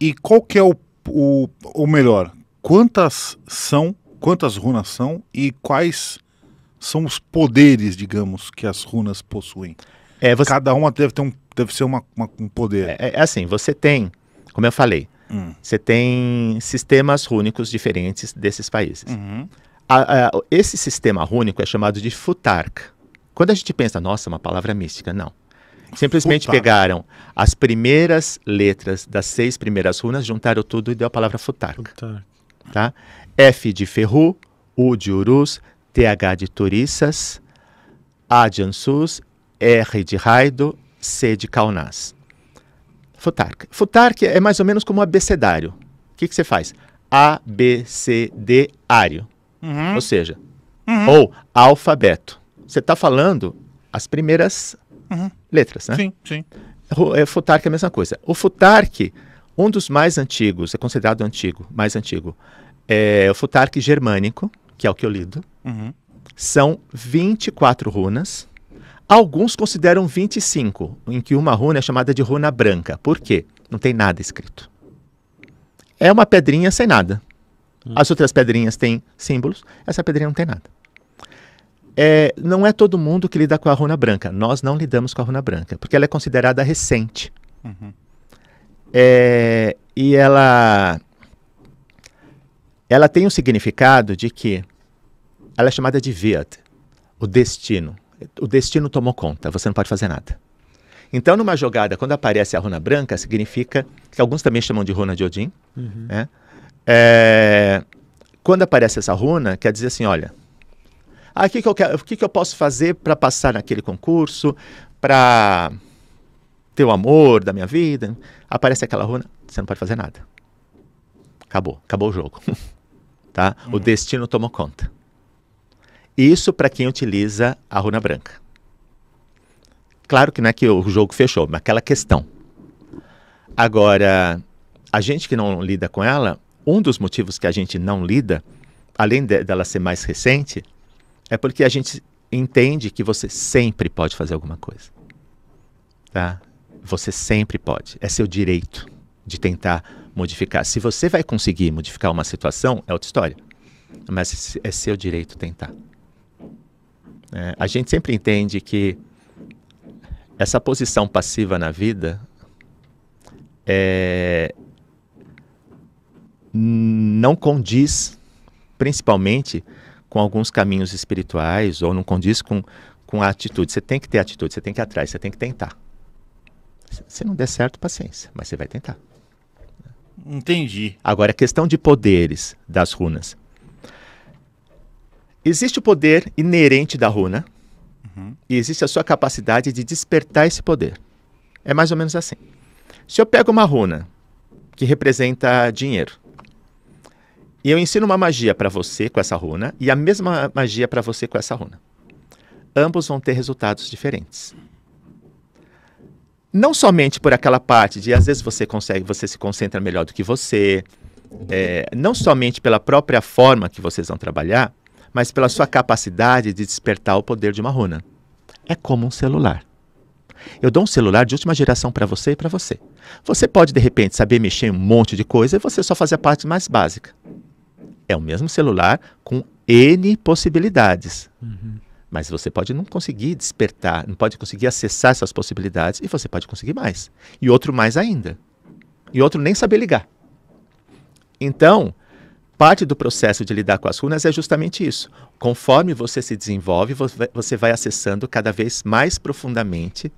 E qual que é o, o, o melhor? Quantas são, quantas runas são e quais são os poderes, digamos, que as runas possuem? É, você... Cada uma deve ter um, deve ser uma, uma um poder. É, é, assim, você tem, como eu falei, hum. você tem sistemas rúnicos diferentes desses países. Uhum. A, a, esse sistema rúnico é chamado de futark. Quando a gente pensa, nossa, uma palavra mística, não. Simplesmente pegaram as primeiras letras das seis primeiras runas, juntaram tudo e deu a palavra Futark, Tá? F de ferru, U de urus, TH de Turiças, A de Ansus, R de Raido, C de Kaunas. Futark. Futark é mais ou menos como abecedário. O que, que você faz? A, B, C, D, ário. Uhum. Ou seja, uhum. ou alfabeto. Você está falando as primeiras uhum letras, né? Sim, sim. O, é, é a mesma coisa. O futarque, um dos mais antigos, é considerado antigo, mais antigo, é o futarque germânico, que é o que eu lido. Uhum. São 24 runas. Alguns consideram 25, em que uma runa é chamada de runa branca. Por quê? Não tem nada escrito. É uma pedrinha sem nada. Hum. As outras pedrinhas têm símbolos, essa pedrinha não tem nada é, não é todo mundo que lida com a runa branca. Nós não lidamos com a runa branca, porque ela é considerada recente. Uhum. É, e ela, ela tem um significado de que ela é chamada de Viet, o destino. O destino tomou conta, você não pode fazer nada. Então, numa jogada, quando aparece a runa branca, significa que alguns também chamam de runa de Odin. Uhum. Né? É, quando aparece essa runa, quer dizer assim: olha, ah, o que, que, eu, quero, o que, que eu posso fazer para passar naquele concurso, para ter o amor da minha vida? Aparece aquela runa, você não pode fazer nada. Acabou, acabou o jogo. tá? O uhum. destino tomou conta. Isso para quem utiliza a runa branca. Claro que não é que o jogo fechou, mas aquela questão. Agora, a gente que não lida com ela, um dos motivos que a gente não lida, além dela ser mais recente, é porque a gente entende que você sempre pode fazer alguma coisa. Tá? Você sempre pode. É seu direito de tentar modificar. Se você vai conseguir modificar uma situação, é outra história. Mas é seu direito tentar. É, a gente sempre entende que essa posição passiva na vida é, não condiz, principalmente, com alguns caminhos espirituais ou não condiz com, com a atitude. Você tem que ter atitude, você tem que ir atrás, você tem que tentar. Se não der certo, paciência, mas você vai tentar. Entendi. Agora, a questão de poderes das runas. Existe o poder inerente da runa uhum. e existe a sua capacidade de despertar esse poder. É mais ou menos assim. Se eu pego uma runa que representa dinheiro, e eu ensino uma magia para você com essa runa e a mesma magia para você com essa runa. Ambos vão ter resultados diferentes. Não somente por aquela parte de às vezes você consegue, você se concentra melhor do que você, é, não somente pela própria forma que vocês vão trabalhar, mas pela sua capacidade de despertar o poder de uma runa. É como um celular. Eu dou um celular de última geração para você e para você. Você pode, de repente, saber mexer em um monte de coisa e você só fazer a parte mais básica. É o mesmo celular com N possibilidades. Uhum. Mas você pode não conseguir despertar, não pode conseguir acessar essas possibilidades e você pode conseguir mais. E outro mais ainda. E outro nem saber ligar. Então, parte do processo de lidar com as runas é justamente isso. Conforme você se desenvolve, você vai acessando cada vez mais profundamente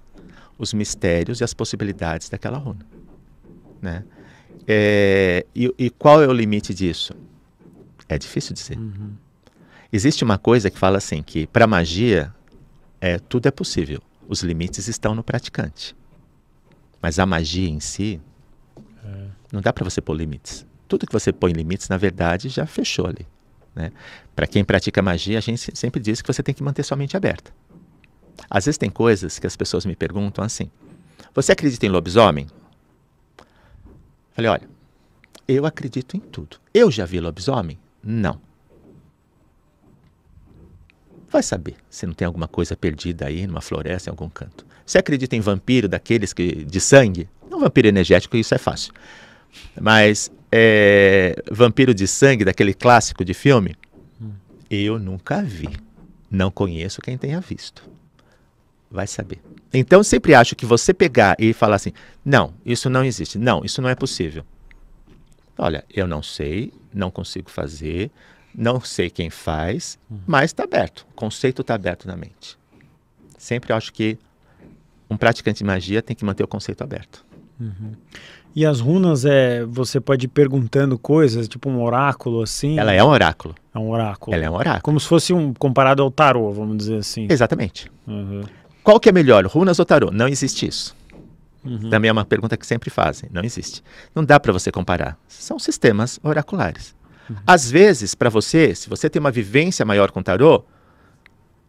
os mistérios e as possibilidades daquela runa. Né? É, e, e qual é o limite disso? É difícil dizer. Uhum. Existe uma coisa que fala assim que para magia é tudo é possível. Os limites estão no praticante. Mas a magia em si é. não dá para você pôr limites. Tudo que você põe limites, na verdade, já fechou ali. Né? Para quem pratica magia, a gente sempre diz que você tem que manter sua mente aberta. Às vezes tem coisas que as pessoas me perguntam assim: Você acredita em lobisomem? Falei, olha, eu acredito em tudo. Eu já vi lobisomem? Não. Vai saber se não tem alguma coisa perdida aí numa floresta, em algum canto. Você acredita em vampiro daqueles que de sangue? Não é vampiro energético, isso é fácil. Mas é, vampiro de sangue, daquele clássico de filme, eu nunca vi. Não conheço quem tenha visto. Vai saber. Então sempre acho que você pegar e falar assim: não, isso não existe, não, isso não é possível. Olha, eu não sei, não consigo fazer, não sei quem faz, mas está aberto. O conceito está aberto na mente. Sempre acho que um praticante de magia tem que manter o conceito aberto. Uhum. E as runas é você pode ir perguntando coisas, tipo um oráculo assim. Ela é um oráculo. É um oráculo. Ela é um oráculo. Como se fosse um comparado ao tarô, vamos dizer assim. Exatamente. Uhum. Qual que é melhor, runas ou tarô? Não existe isso. Uhum. Também é uma pergunta que sempre fazem. Não existe. Não dá para você comparar. São sistemas oraculares. Uhum. Às vezes, para você, se você tem uma vivência maior com tarô,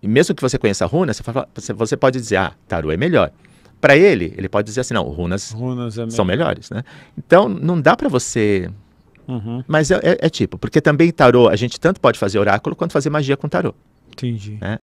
e mesmo que você conheça a runa, você, fala, você pode dizer, ah, tarô é melhor. Para ele, ele pode dizer assim, não, runas, runas é são melhores, né? Então, não dá para você... Uhum. Mas é, é, é, tipo, porque também tarô, a gente tanto pode fazer oráculo quanto fazer magia com tarô. Entendi. Né?